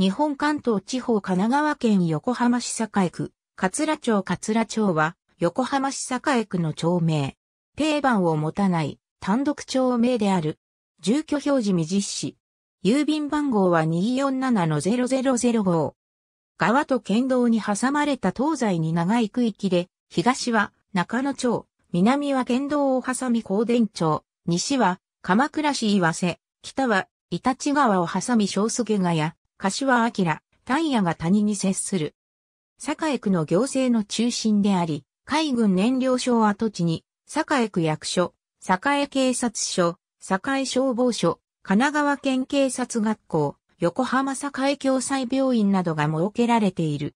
日本関東地方神奈川県横浜市栄区、桂町桂町は、横浜市栄区の町名。定番を持たない単独町名である。住居表示未実施。郵便番号は247-0005川と県道に挟まれた東西に長い区域で、東は中野町、南は県道を挟み高田町、西は鎌倉市岩瀬、北は、イタチ川を挟み小菅ヶ谷、柏明、丹野が谷に接する。栄区の行政の中心であり、海軍燃料廠跡地に、栄区役所、栄警察署、栄消防署、神奈川県警察学校、横浜栄共済病院などが設けられている。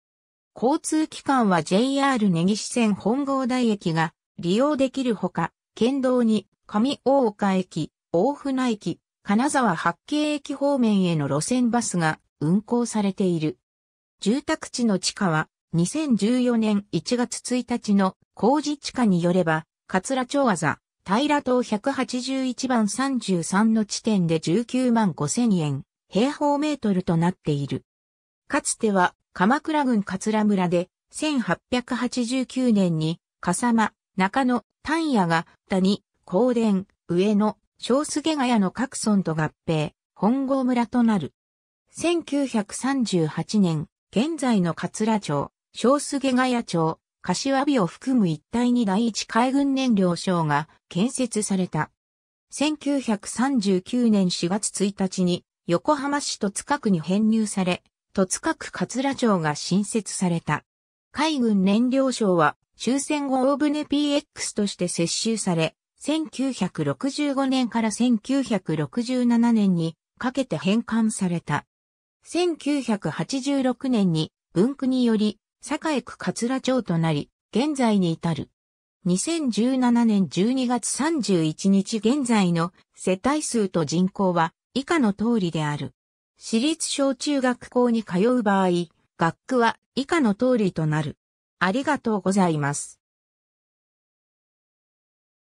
交通機関は JR 根岸線本郷台駅が利用できるほか、県道に上大岡駅、大船駅、金沢八景駅方面への路線バスが運行されている。住宅地の地価は2014年1月1日の工事地価によれば、桂町技、平等181番33の地点で19万5 0 0 0円、平方メートルとなっている。かつては、鎌倉郡桂村で、1889年に、笠間、中野、丹野が、谷、高田、上野、小菅ヶ谷の各村と合併、本郷村となる。1938年、現在の桂町、小菅ヶ谷町、柏尾を含む一帯に第一海軍燃料省が建設された。1939年4月1日に横浜市戸塚区に編入され、戸塚区桂町が新設された。海軍燃料省は終戦後大船 PX として接収され、1965年から1967年にかけて返還された。1986年に文区により、堺区桂町となり、現在に至る。2017年12月31日現在の世帯数と人口は以下の通りである。私立小中学校に通う場合、学区は以下の通りとなる。ありがとうございます。